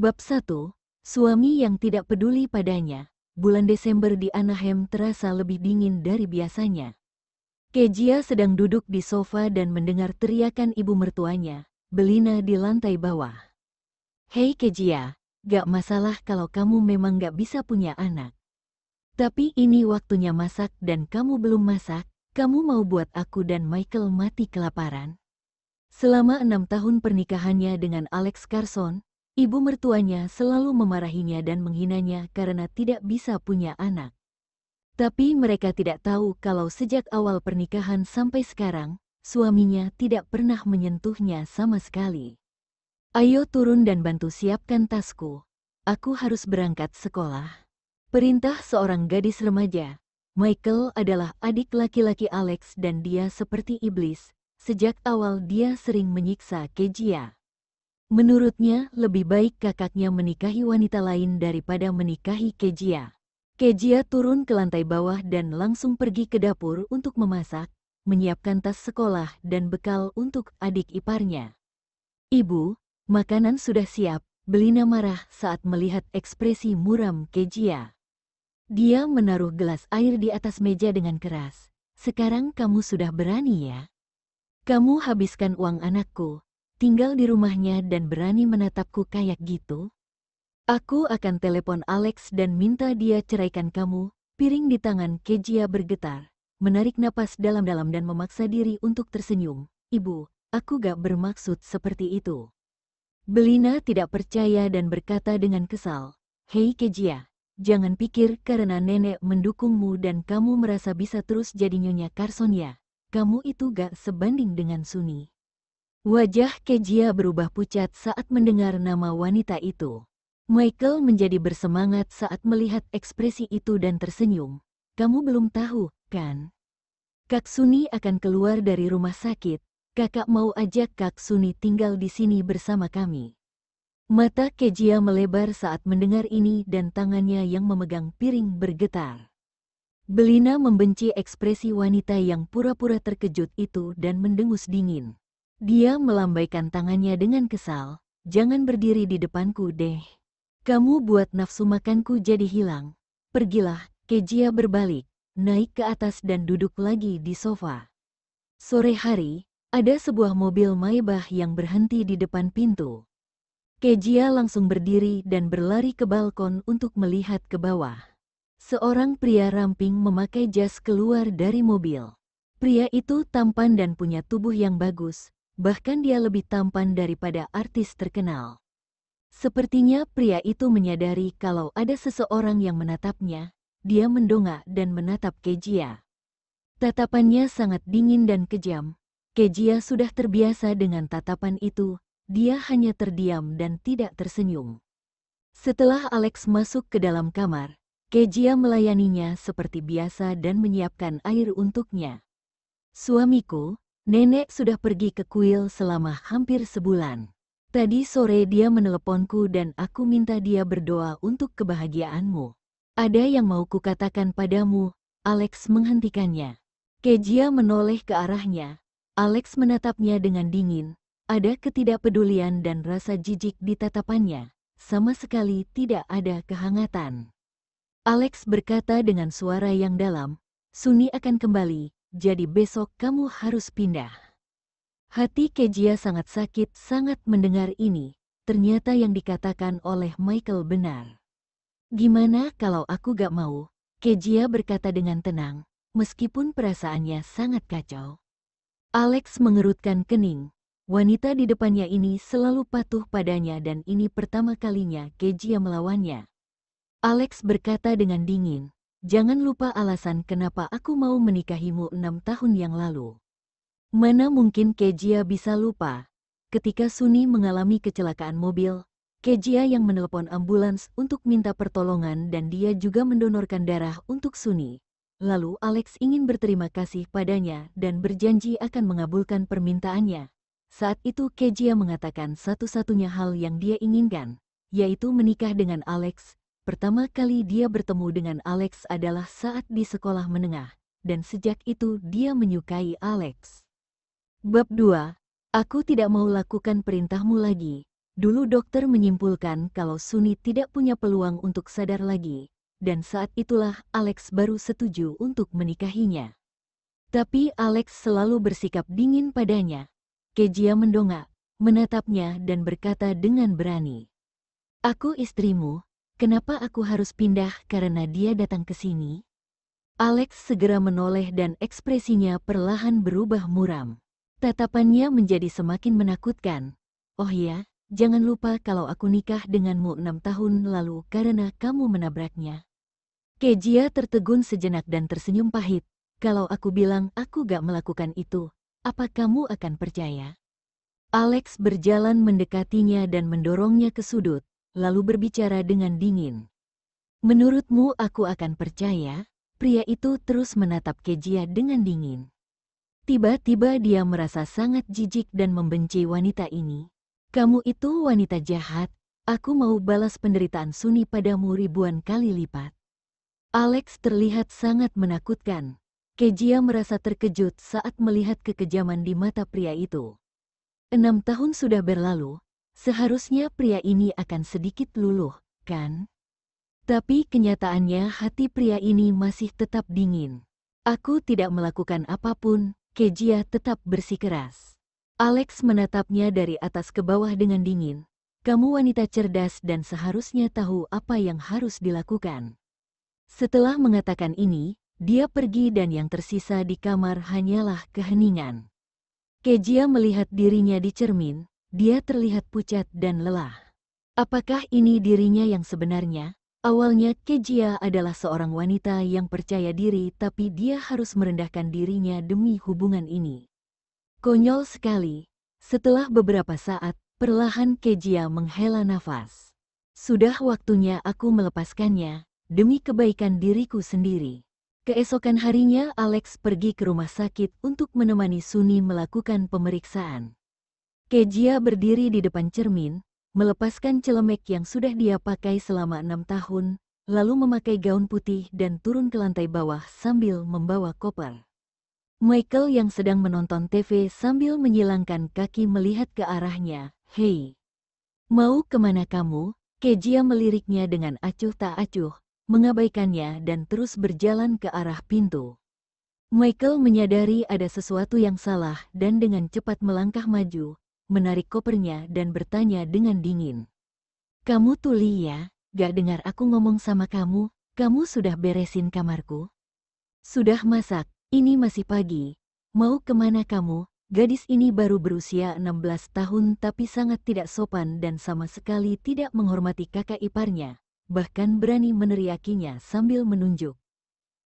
Bab 1, Suami yang tidak peduli padanya, bulan Desember di Anaheim terasa lebih dingin dari biasanya. Kejia sedang duduk di sofa dan mendengar teriakan ibu mertuanya, Belina di lantai bawah. Hei Kejia, gak masalah kalau kamu memang gak bisa punya anak. Tapi ini waktunya masak dan kamu belum masak, kamu mau buat aku dan Michael mati kelaparan? Selama enam tahun pernikahannya dengan Alex Carson, Ibu mertuanya selalu memarahinya dan menghinanya karena tidak bisa punya anak. Tapi mereka tidak tahu kalau sejak awal pernikahan sampai sekarang, suaminya tidak pernah menyentuhnya sama sekali. Ayo turun dan bantu siapkan tasku. Aku harus berangkat sekolah. Perintah seorang gadis remaja. Michael adalah adik laki-laki Alex dan dia seperti iblis. Sejak awal dia sering menyiksa Kejia. Menurutnya, lebih baik kakaknya menikahi wanita lain daripada menikahi Kejia. Kejia turun ke lantai bawah dan langsung pergi ke dapur untuk memasak, menyiapkan tas sekolah dan bekal untuk adik iparnya. Ibu, makanan sudah siap, Belina marah saat melihat ekspresi muram Kejia. Dia menaruh gelas air di atas meja dengan keras. Sekarang kamu sudah berani ya? Kamu habiskan uang anakku, tinggal di rumahnya dan berani menatapku kayak gitu? Aku akan telepon Alex dan minta dia ceraikan kamu, piring di tangan Kejia bergetar, menarik napas dalam-dalam dan memaksa diri untuk tersenyum. Ibu, aku gak bermaksud seperti itu. Belina tidak percaya dan berkata dengan kesal, Hei Kejia, jangan pikir karena nenek mendukungmu dan kamu merasa bisa terus jadi Nyonya Carson ya. Kamu itu gak sebanding dengan Suni. Wajah Kejia berubah pucat saat mendengar nama wanita itu. Michael menjadi bersemangat saat melihat ekspresi itu dan tersenyum. Kamu belum tahu, kan? Kak Suni akan keluar dari rumah sakit. Kakak mau ajak Kak Suni tinggal di sini bersama kami. Mata Kejia melebar saat mendengar ini dan tangannya yang memegang piring bergetar. Belina membenci ekspresi wanita yang pura-pura terkejut itu dan mendengus dingin. Dia melambaikan tangannya dengan kesal. Jangan berdiri di depanku deh. Kamu buat nafsu makanku jadi hilang. Pergilah, Kejia berbalik, naik ke atas dan duduk lagi di sofa. Sore hari, ada sebuah mobil Maybach yang berhenti di depan pintu. Kejia langsung berdiri dan berlari ke balkon untuk melihat ke bawah. Seorang pria ramping memakai jas keluar dari mobil. Pria itu tampan dan punya tubuh yang bagus, bahkan dia lebih tampan daripada artis terkenal. Sepertinya pria itu menyadari kalau ada seseorang yang menatapnya, dia mendongak dan menatap Kejia. Tatapannya sangat dingin dan kejam. Kejia sudah terbiasa dengan tatapan itu, dia hanya terdiam dan tidak tersenyum. Setelah Alex masuk ke dalam kamar, Kejia melayaninya seperti biasa dan menyiapkan air untuknya. Suamiku, Nenek sudah pergi ke kuil selama hampir sebulan. Tadi sore dia meneleponku dan aku minta dia berdoa untuk kebahagiaanmu. Ada yang mau kukatakan padamu, Alex menghentikannya. Kejia menoleh ke arahnya. Alex menatapnya dengan dingin. Ada ketidakpedulian dan rasa jijik di tatapannya. Sama sekali tidak ada kehangatan. Alex berkata dengan suara yang dalam, Suni akan kembali, jadi besok kamu harus pindah. Hati Kejia sangat sakit sangat mendengar ini, ternyata yang dikatakan oleh Michael benar. Gimana kalau aku gak mau? Kejia berkata dengan tenang, meskipun perasaannya sangat kacau. Alex mengerutkan kening. Wanita di depannya ini selalu patuh padanya dan ini pertama kalinya Kejia melawannya. Alex berkata dengan dingin, Jangan lupa alasan kenapa aku mau menikahimu enam tahun yang lalu. Mana mungkin Kejia bisa lupa? Ketika Suni mengalami kecelakaan mobil, Kejia yang menelepon ambulans untuk minta pertolongan dan dia juga mendonorkan darah untuk Suni. Lalu Alex ingin berterima kasih padanya dan berjanji akan mengabulkan permintaannya. Saat itu Kejia mengatakan satu-satunya hal yang dia inginkan, yaitu menikah dengan Alex Pertama kali dia bertemu dengan Alex adalah saat di sekolah menengah, dan sejak itu dia menyukai Alex. Bab 2. Aku tidak mau lakukan perintahmu lagi. Dulu dokter menyimpulkan kalau Suni tidak punya peluang untuk sadar lagi, dan saat itulah Alex baru setuju untuk menikahinya. Tapi Alex selalu bersikap dingin padanya. Kejia mendongak, menatapnya dan berkata dengan berani, Aku istrimu, Kenapa aku harus pindah karena dia datang ke sini? Alex segera menoleh dan ekspresinya perlahan berubah muram. Tatapannya menjadi semakin menakutkan. Oh ya, jangan lupa kalau aku nikah denganmu enam tahun lalu karena kamu menabraknya. Kejia tertegun sejenak dan tersenyum pahit. Kalau aku bilang aku gak melakukan itu, apa kamu akan percaya? Alex berjalan mendekatinya dan mendorongnya ke sudut lalu berbicara dengan dingin. Menurutmu aku akan percaya? Pria itu terus menatap Kejia dengan dingin. Tiba-tiba dia merasa sangat jijik dan membenci wanita ini. Kamu itu wanita jahat, aku mau balas penderitaan Suni padamu ribuan kali lipat. Alex terlihat sangat menakutkan. Kejia merasa terkejut saat melihat kekejaman di mata pria itu. Enam tahun sudah berlalu, Seharusnya pria ini akan sedikit luluh, kan? Tapi kenyataannya hati pria ini masih tetap dingin. Aku tidak melakukan apapun, Kejia tetap bersikeras. Alex menatapnya dari atas ke bawah dengan dingin. Kamu wanita cerdas dan seharusnya tahu apa yang harus dilakukan. Setelah mengatakan ini, dia pergi dan yang tersisa di kamar hanyalah keheningan. Kejia melihat dirinya di cermin, dia terlihat pucat dan lelah. Apakah ini dirinya yang sebenarnya? Awalnya Kejia adalah seorang wanita yang percaya diri tapi dia harus merendahkan dirinya demi hubungan ini. Konyol sekali. Setelah beberapa saat, perlahan Kejia menghela nafas. Sudah waktunya aku melepaskannya, demi kebaikan diriku sendiri. Keesokan harinya Alex pergi ke rumah sakit untuk menemani Suni melakukan pemeriksaan. Kejia berdiri di depan cermin, melepaskan celemek yang sudah dia pakai selama enam tahun, lalu memakai gaun putih dan turun ke lantai bawah sambil membawa koper. Michael yang sedang menonton TV sambil menyilangkan kaki melihat ke arahnya, Hei, mau kemana kamu? Kejia meliriknya dengan acuh tak acuh, mengabaikannya dan terus berjalan ke arah pintu. Michael menyadari ada sesuatu yang salah dan dengan cepat melangkah maju, menarik kopernya dan bertanya dengan dingin. Kamu tuli ya, gak dengar aku ngomong sama kamu, kamu sudah beresin kamarku? Sudah masak, ini masih pagi. Mau kemana kamu? Gadis ini baru berusia 16 tahun tapi sangat tidak sopan dan sama sekali tidak menghormati kakak iparnya, bahkan berani meneriakinya sambil menunjuk.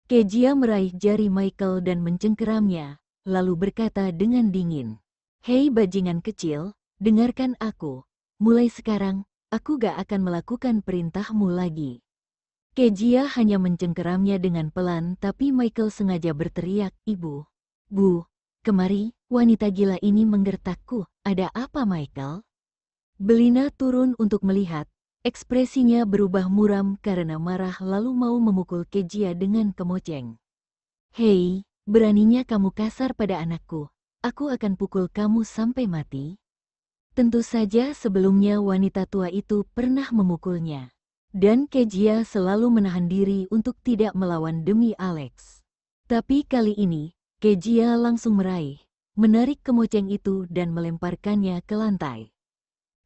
Kejia meraih jari Michael dan mencengkeramnya, lalu berkata dengan dingin, Hei bajingan kecil, dengarkan aku. Mulai sekarang, aku gak akan melakukan perintahmu lagi. Kejia hanya mencengkeramnya dengan pelan tapi Michael sengaja berteriak, Ibu, Bu, kemari, wanita gila ini menggertakku, ada apa Michael? Belina turun untuk melihat, ekspresinya berubah muram karena marah lalu mau memukul Kejia dengan kemoceng. Hei, beraninya kamu kasar pada anakku, aku akan pukul kamu sampai mati? Tentu saja sebelumnya wanita tua itu pernah memukulnya. Dan Kejia selalu menahan diri untuk tidak melawan demi Alex. Tapi kali ini, Kejia langsung meraih, menarik kemoceng itu dan melemparkannya ke lantai.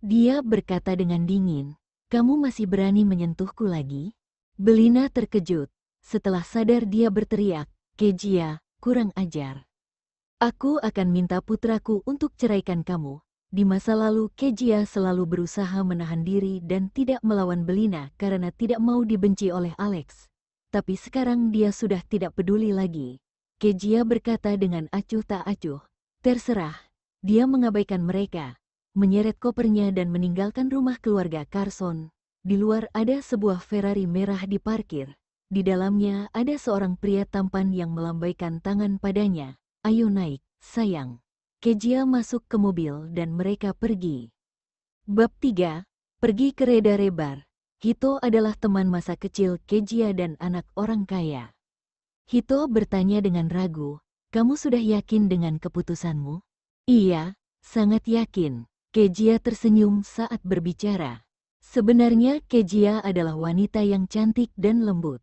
Dia berkata dengan dingin, kamu masih berani menyentuhku lagi? Belina terkejut. Setelah sadar dia berteriak, Kejia, kurang ajar. Aku akan minta putraku untuk ceraikan kamu. Di masa lalu, Kejia selalu berusaha menahan diri dan tidak melawan Belina karena tidak mau dibenci oleh Alex. Tapi sekarang dia sudah tidak peduli lagi. Kejia berkata dengan acuh tak acuh, terserah. Dia mengabaikan mereka, menyeret kopernya dan meninggalkan rumah keluarga Carson. Di luar ada sebuah Ferrari merah diparkir. Di dalamnya ada seorang pria tampan yang melambaikan tangan padanya. Ayo naik, sayang. Kejia masuk ke mobil dan mereka pergi. Bab 3, Pergi ke Reda Rebar. Hito adalah teman masa kecil Kejia dan anak orang kaya. Hito bertanya dengan ragu, kamu sudah yakin dengan keputusanmu? Iya, sangat yakin. Kejia tersenyum saat berbicara. Sebenarnya Kejia adalah wanita yang cantik dan lembut.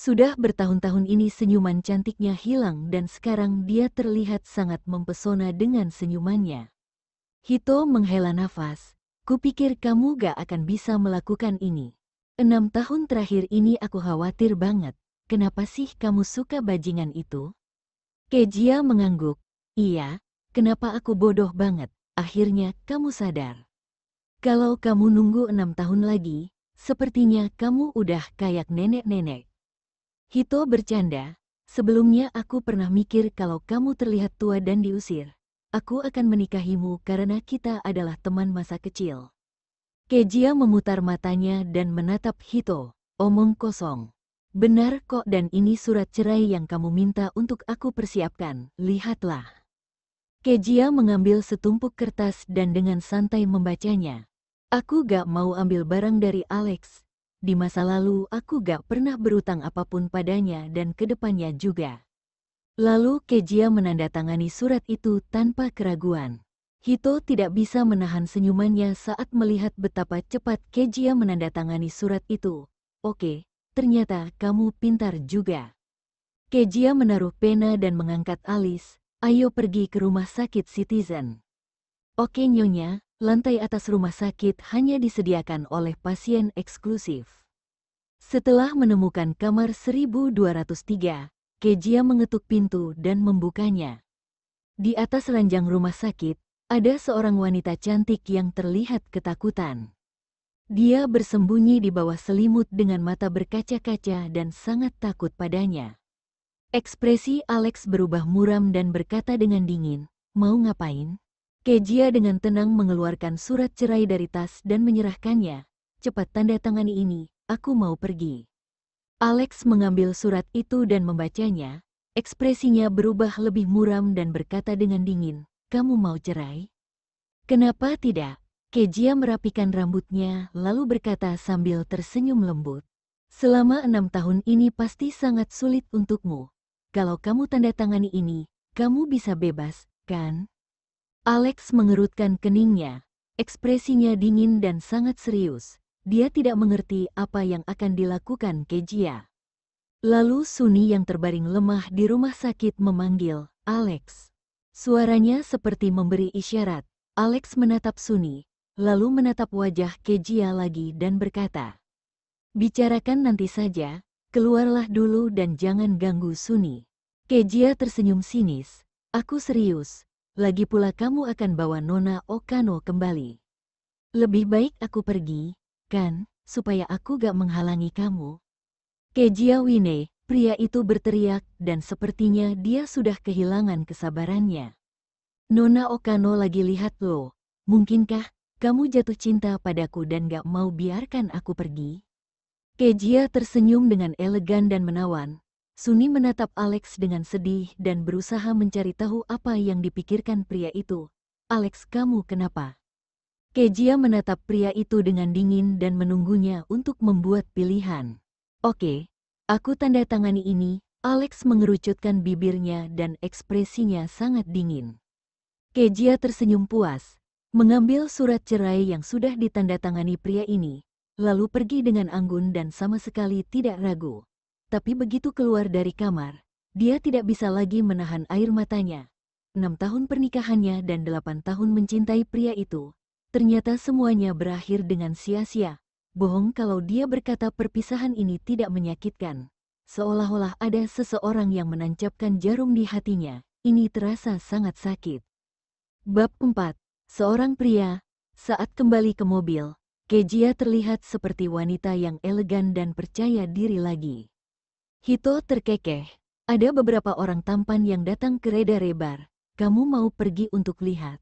Sudah bertahun-tahun ini senyuman cantiknya hilang dan sekarang dia terlihat sangat mempesona dengan senyumannya. Hito menghela nafas, kupikir kamu gak akan bisa melakukan ini. Enam tahun terakhir ini aku khawatir banget, kenapa sih kamu suka bajingan itu? Kejia mengangguk, iya, kenapa aku bodoh banget, akhirnya kamu sadar. Kalau kamu nunggu enam tahun lagi, sepertinya kamu udah kayak nenek-nenek. Hito bercanda, sebelumnya aku pernah mikir kalau kamu terlihat tua dan diusir. Aku akan menikahimu karena kita adalah teman masa kecil. Kejia memutar matanya dan menatap Hito, omong kosong. Benar kok dan ini surat cerai yang kamu minta untuk aku persiapkan, lihatlah. Kejia mengambil setumpuk kertas dan dengan santai membacanya. Aku gak mau ambil barang dari Alex, di masa lalu aku gak pernah berutang apapun padanya dan kedepannya juga. Lalu Kejia menandatangani surat itu tanpa keraguan. Hito tidak bisa menahan senyumannya saat melihat betapa cepat Kejia menandatangani surat itu. Oke, ternyata kamu pintar juga. Kejia menaruh pena dan mengangkat alis, ayo pergi ke rumah sakit Citizen. Oke nyonya, lantai atas rumah sakit hanya disediakan oleh pasien eksklusif. Setelah menemukan kamar 1203, Kejia mengetuk pintu dan membukanya. Di atas ranjang rumah sakit, ada seorang wanita cantik yang terlihat ketakutan. Dia bersembunyi di bawah selimut dengan mata berkaca-kaca dan sangat takut padanya. Ekspresi Alex berubah muram dan berkata dengan dingin, mau ngapain? Kejia dengan tenang mengeluarkan surat cerai dari tas dan menyerahkannya. Cepat tanda tangan ini, aku mau pergi. Alex mengambil surat itu dan membacanya. Ekspresinya berubah lebih muram dan berkata dengan dingin, kamu mau cerai? Kenapa tidak? Kejia merapikan rambutnya, lalu berkata sambil tersenyum lembut. Selama enam tahun ini pasti sangat sulit untukmu. Kalau kamu tanda tangani ini, kamu bisa bebas, kan? Alex mengerutkan keningnya. Ekspresinya dingin dan sangat serius. Dia tidak mengerti apa yang akan dilakukan Kejia. Lalu Suni yang terbaring lemah di rumah sakit memanggil, Alex. Suaranya seperti memberi isyarat. Alex menatap Suni, lalu menatap wajah Kejia lagi dan berkata, Bicarakan nanti saja, keluarlah dulu dan jangan ganggu Suni. Kejia tersenyum sinis. Aku serius, lagi pula kamu akan bawa Nona Okano kembali. Lebih baik aku pergi, kan, supaya aku gak menghalangi kamu. Kejia Wine, pria itu berteriak dan sepertinya dia sudah kehilangan kesabarannya. Nona Okano lagi lihat lo, mungkinkah kamu jatuh cinta padaku dan gak mau biarkan aku pergi? Kejia tersenyum dengan elegan dan menawan, Suni menatap Alex dengan sedih dan berusaha mencari tahu apa yang dipikirkan pria itu. Alex, kamu kenapa? Kejia menatap pria itu dengan dingin dan menunggunya untuk membuat pilihan. Oke, aku tanda tangani ini. Alex mengerucutkan bibirnya dan ekspresinya sangat dingin. Kejia tersenyum puas, mengambil surat cerai yang sudah ditandatangani pria ini, lalu pergi dengan anggun dan sama sekali tidak ragu. Tapi begitu keluar dari kamar, dia tidak bisa lagi menahan air matanya. Enam tahun pernikahannya dan delapan tahun mencintai pria itu, ternyata semuanya berakhir dengan sia-sia. Bohong kalau dia berkata perpisahan ini tidak menyakitkan. Seolah-olah ada seseorang yang menancapkan jarum di hatinya, ini terasa sangat sakit. Bab 4. Seorang pria, saat kembali ke mobil, Kejia terlihat seperti wanita yang elegan dan percaya diri lagi. Hito terkekeh. Ada beberapa orang tampan yang datang ke Reda Rebar. Kamu mau pergi untuk lihat.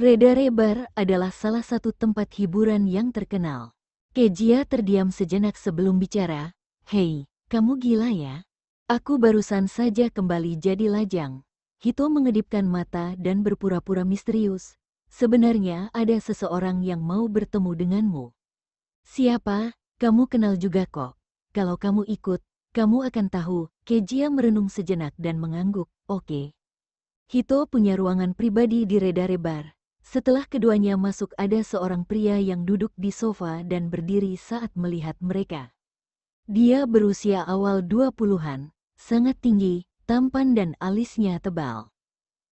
Reda Rebar adalah salah satu tempat hiburan yang terkenal. Kejia terdiam sejenak sebelum bicara. Hei, kamu gila ya? Aku barusan saja kembali jadi lajang. Hito mengedipkan mata dan berpura-pura misterius. Sebenarnya ada seseorang yang mau bertemu denganmu. Siapa? Kamu kenal juga kok. Kalau kamu ikut, kamu akan tahu, Kejia merenung sejenak dan mengangguk, oke. Okay. Hito punya ruangan pribadi di Redare Bar. Setelah keduanya masuk ada seorang pria yang duduk di sofa dan berdiri saat melihat mereka. Dia berusia awal 20-an, sangat tinggi, tampan dan alisnya tebal.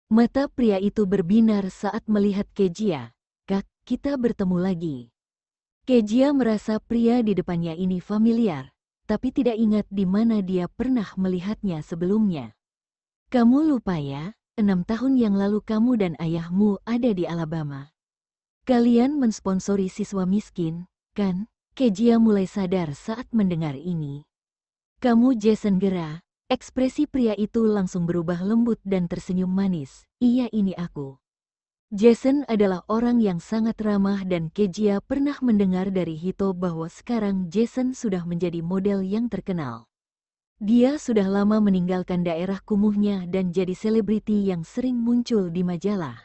Mata pria itu berbinar saat melihat Kejia. Kak, kita bertemu lagi. Kejia merasa pria di depannya ini familiar, tapi tidak ingat di mana dia pernah melihatnya sebelumnya. Kamu lupa ya, enam tahun yang lalu kamu dan ayahmu ada di Alabama. Kalian mensponsori siswa miskin, kan? Kejia mulai sadar saat mendengar ini. Kamu Jason Gera, ekspresi pria itu langsung berubah lembut dan tersenyum manis, iya ini aku. Jason adalah orang yang sangat ramah dan Kejia pernah mendengar dari Hito bahwa sekarang Jason sudah menjadi model yang terkenal. Dia sudah lama meninggalkan daerah kumuhnya dan jadi selebriti yang sering muncul di majalah.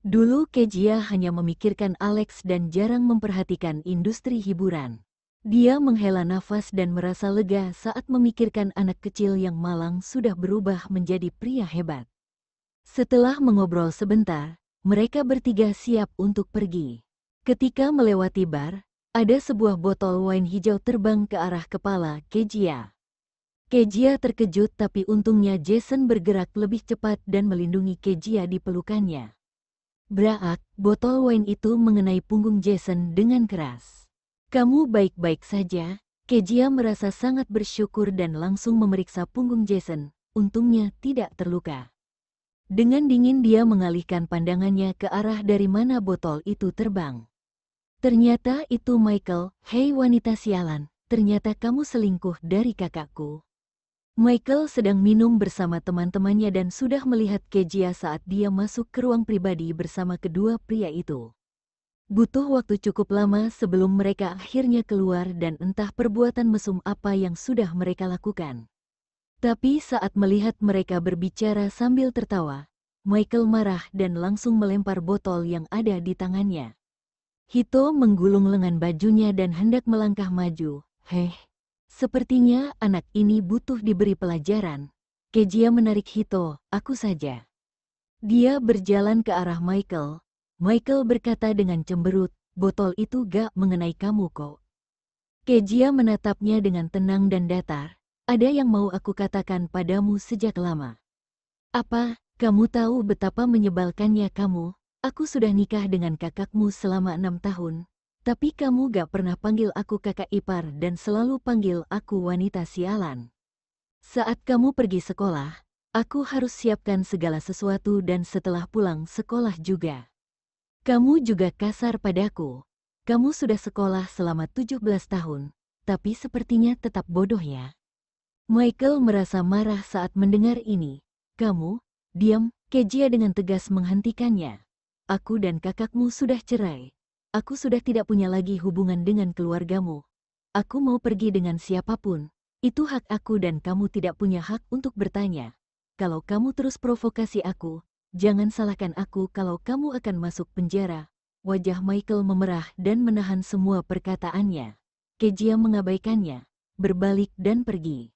Dulu Kejia hanya memikirkan Alex dan jarang memperhatikan industri hiburan. Dia menghela nafas dan merasa lega saat memikirkan anak kecil yang malang sudah berubah menjadi pria hebat. Setelah mengobrol sebentar, mereka bertiga siap untuk pergi. Ketika melewati bar, ada sebuah botol wine hijau terbang ke arah kepala Kejia. Kejia terkejut tapi untungnya Jason bergerak lebih cepat dan melindungi Kejia di pelukannya. Braak, botol wine itu mengenai punggung Jason dengan keras. Kamu baik-baik saja, Kejia merasa sangat bersyukur dan langsung memeriksa punggung Jason, untungnya tidak terluka. Dengan dingin dia mengalihkan pandangannya ke arah dari mana botol itu terbang. Ternyata itu Michael, hei wanita sialan, ternyata kamu selingkuh dari kakakku. Michael sedang minum bersama teman-temannya dan sudah melihat Kejia saat dia masuk ke ruang pribadi bersama kedua pria itu. Butuh waktu cukup lama sebelum mereka akhirnya keluar dan entah perbuatan mesum apa yang sudah mereka lakukan. Tapi saat melihat mereka berbicara sambil tertawa, Michael marah dan langsung melempar botol yang ada di tangannya. Hito menggulung lengan bajunya dan hendak melangkah maju. Heh, sepertinya anak ini butuh diberi pelajaran. Kejia menarik Hito, aku saja. Dia berjalan ke arah Michael. Michael berkata dengan cemberut, botol itu gak mengenai kamu kok. Kejia menatapnya dengan tenang dan datar ada yang mau aku katakan padamu sejak lama. Apa, kamu tahu betapa menyebalkannya kamu? Aku sudah nikah dengan kakakmu selama enam tahun, tapi kamu gak pernah panggil aku kakak ipar dan selalu panggil aku wanita sialan. Saat kamu pergi sekolah, aku harus siapkan segala sesuatu dan setelah pulang sekolah juga. Kamu juga kasar padaku. Kamu sudah sekolah selama 17 tahun, tapi sepertinya tetap bodoh ya. Michael merasa marah saat mendengar ini. Kamu, diam, Kejia dengan tegas menghentikannya. Aku dan kakakmu sudah cerai. Aku sudah tidak punya lagi hubungan dengan keluargamu. Aku mau pergi dengan siapapun. Itu hak aku dan kamu tidak punya hak untuk bertanya. Kalau kamu terus provokasi aku, jangan salahkan aku kalau kamu akan masuk penjara. Wajah Michael memerah dan menahan semua perkataannya. Kejia mengabaikannya, berbalik dan pergi.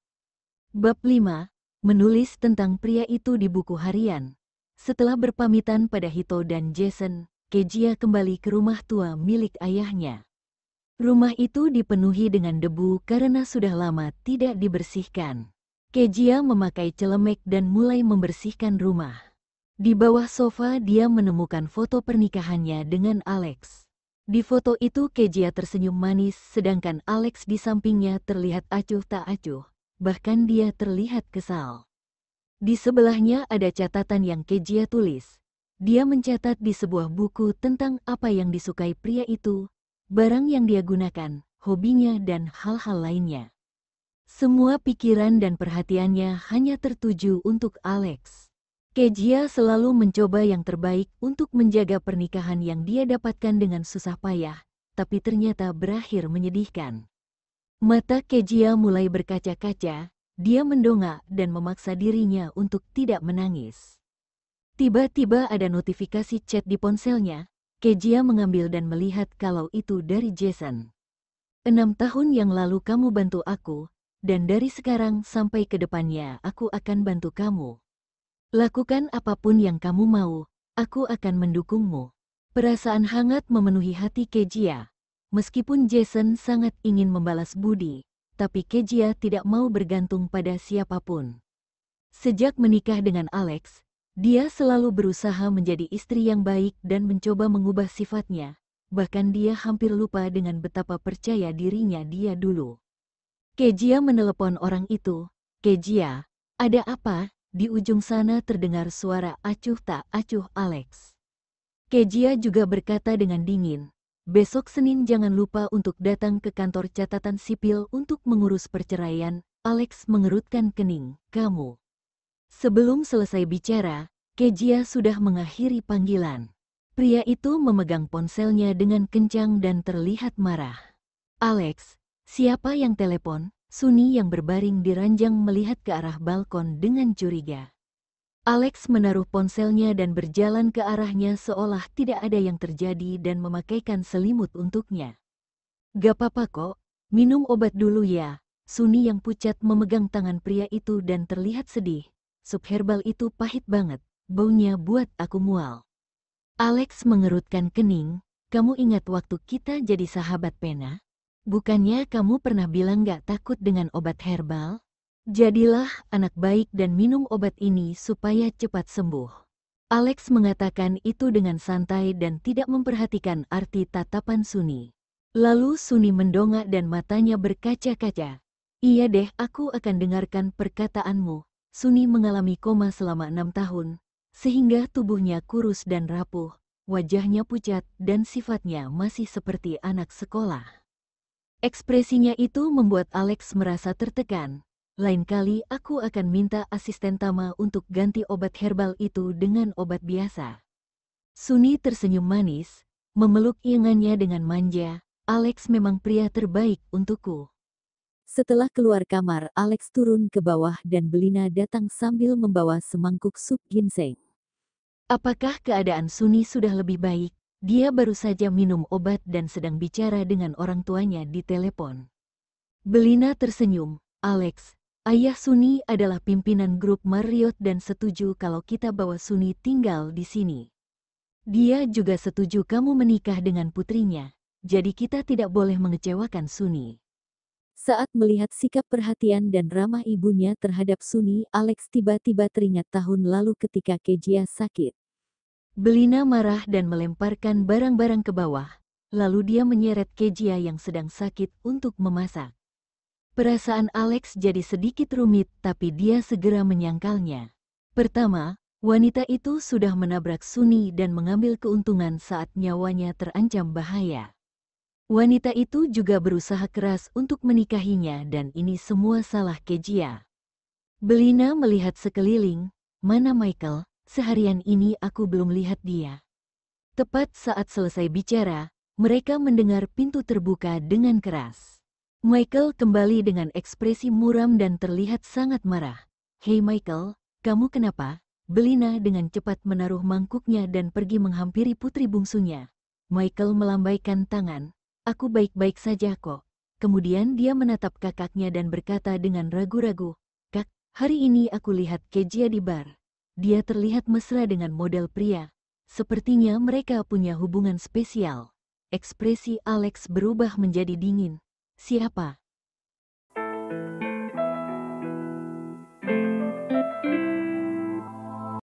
Bab 5, menulis tentang pria itu di buku harian. Setelah berpamitan pada Hito dan Jason, Kejia kembali ke rumah tua milik ayahnya. Rumah itu dipenuhi dengan debu karena sudah lama tidak dibersihkan. Kejia memakai celemek dan mulai membersihkan rumah. Di bawah sofa dia menemukan foto pernikahannya dengan Alex. Di foto itu Kejia tersenyum manis sedangkan Alex di sampingnya terlihat acuh tak acuh bahkan dia terlihat kesal. Di sebelahnya ada catatan yang Kejia tulis. Dia mencatat di sebuah buku tentang apa yang disukai pria itu, barang yang dia gunakan, hobinya dan hal-hal lainnya. Semua pikiran dan perhatiannya hanya tertuju untuk Alex. Kejia selalu mencoba yang terbaik untuk menjaga pernikahan yang dia dapatkan dengan susah payah, tapi ternyata berakhir menyedihkan. Mata Kejia mulai berkaca-kaca, dia mendongak dan memaksa dirinya untuk tidak menangis. Tiba-tiba ada notifikasi chat di ponselnya, Kejia mengambil dan melihat kalau itu dari Jason. Enam tahun yang lalu kamu bantu aku, dan dari sekarang sampai ke depannya aku akan bantu kamu. Lakukan apapun yang kamu mau, aku akan mendukungmu. Perasaan hangat memenuhi hati Kejia. Meskipun Jason sangat ingin membalas budi, tapi Kejia tidak mau bergantung pada siapapun. Sejak menikah dengan Alex, dia selalu berusaha menjadi istri yang baik dan mencoba mengubah sifatnya, bahkan dia hampir lupa dengan betapa percaya dirinya dia dulu. Kejia menelepon orang itu, Kejia, ada apa? Di ujung sana terdengar suara acuh tak acuh Alex. Kejia juga berkata dengan dingin, Besok Senin jangan lupa untuk datang ke kantor catatan sipil untuk mengurus perceraian, Alex mengerutkan kening, kamu. Sebelum selesai bicara, Kejia sudah mengakhiri panggilan. Pria itu memegang ponselnya dengan kencang dan terlihat marah. Alex, siapa yang telepon? Suni yang berbaring di ranjang melihat ke arah balkon dengan curiga. Alex menaruh ponselnya dan berjalan ke arahnya seolah tidak ada yang terjadi dan memakaikan selimut untuknya. Gak apa-apa kok, minum obat dulu ya. Suni yang pucat memegang tangan pria itu dan terlihat sedih. Sup herbal itu pahit banget, baunya buat aku mual. Alex mengerutkan kening, kamu ingat waktu kita jadi sahabat pena? Bukannya kamu pernah bilang gak takut dengan obat herbal? Jadilah anak baik dan minum obat ini supaya cepat sembuh. Alex mengatakan itu dengan santai dan tidak memperhatikan arti tatapan Suni. Lalu Suni mendongak dan matanya berkaca-kaca. Iya deh, aku akan dengarkan perkataanmu. Suni mengalami koma selama enam tahun, sehingga tubuhnya kurus dan rapuh, wajahnya pucat dan sifatnya masih seperti anak sekolah. Ekspresinya itu membuat Alex merasa tertekan, lain kali aku akan minta asisten Tama untuk ganti obat herbal itu dengan obat biasa. Suni tersenyum manis, memeluk ingannya dengan manja, Alex memang pria terbaik untukku. Setelah keluar kamar, Alex turun ke bawah dan Belina datang sambil membawa semangkuk sup ginseng. Apakah keadaan Suni sudah lebih baik? Dia baru saja minum obat dan sedang bicara dengan orang tuanya di telepon. Belina tersenyum, Alex, Ayah Suni adalah pimpinan grup Marriott dan setuju kalau kita bawa Suni tinggal di sini. Dia juga setuju kamu menikah dengan putrinya, jadi kita tidak boleh mengecewakan Suni. Saat melihat sikap perhatian dan ramah ibunya terhadap Suni, Alex tiba-tiba teringat tahun lalu ketika Kejia sakit. Belina marah dan melemparkan barang-barang ke bawah, lalu dia menyeret Kejia yang sedang sakit untuk memasak. Perasaan Alex jadi sedikit rumit tapi dia segera menyangkalnya. Pertama, wanita itu sudah menabrak Suni dan mengambil keuntungan saat nyawanya terancam bahaya. Wanita itu juga berusaha keras untuk menikahinya dan ini semua salah Kejia. Belina melihat sekeliling, mana Michael, seharian ini aku belum lihat dia. Tepat saat selesai bicara, mereka mendengar pintu terbuka dengan keras. Michael kembali dengan ekspresi muram dan terlihat sangat marah. Hei Michael, kamu kenapa? Belina dengan cepat menaruh mangkuknya dan pergi menghampiri putri bungsunya. Michael melambaikan tangan. Aku baik-baik saja kok. Kemudian dia menatap kakaknya dan berkata dengan ragu-ragu, Kak, hari ini aku lihat Kejia di bar. Dia terlihat mesra dengan model pria. Sepertinya mereka punya hubungan spesial. Ekspresi Alex berubah menjadi dingin. Siapa?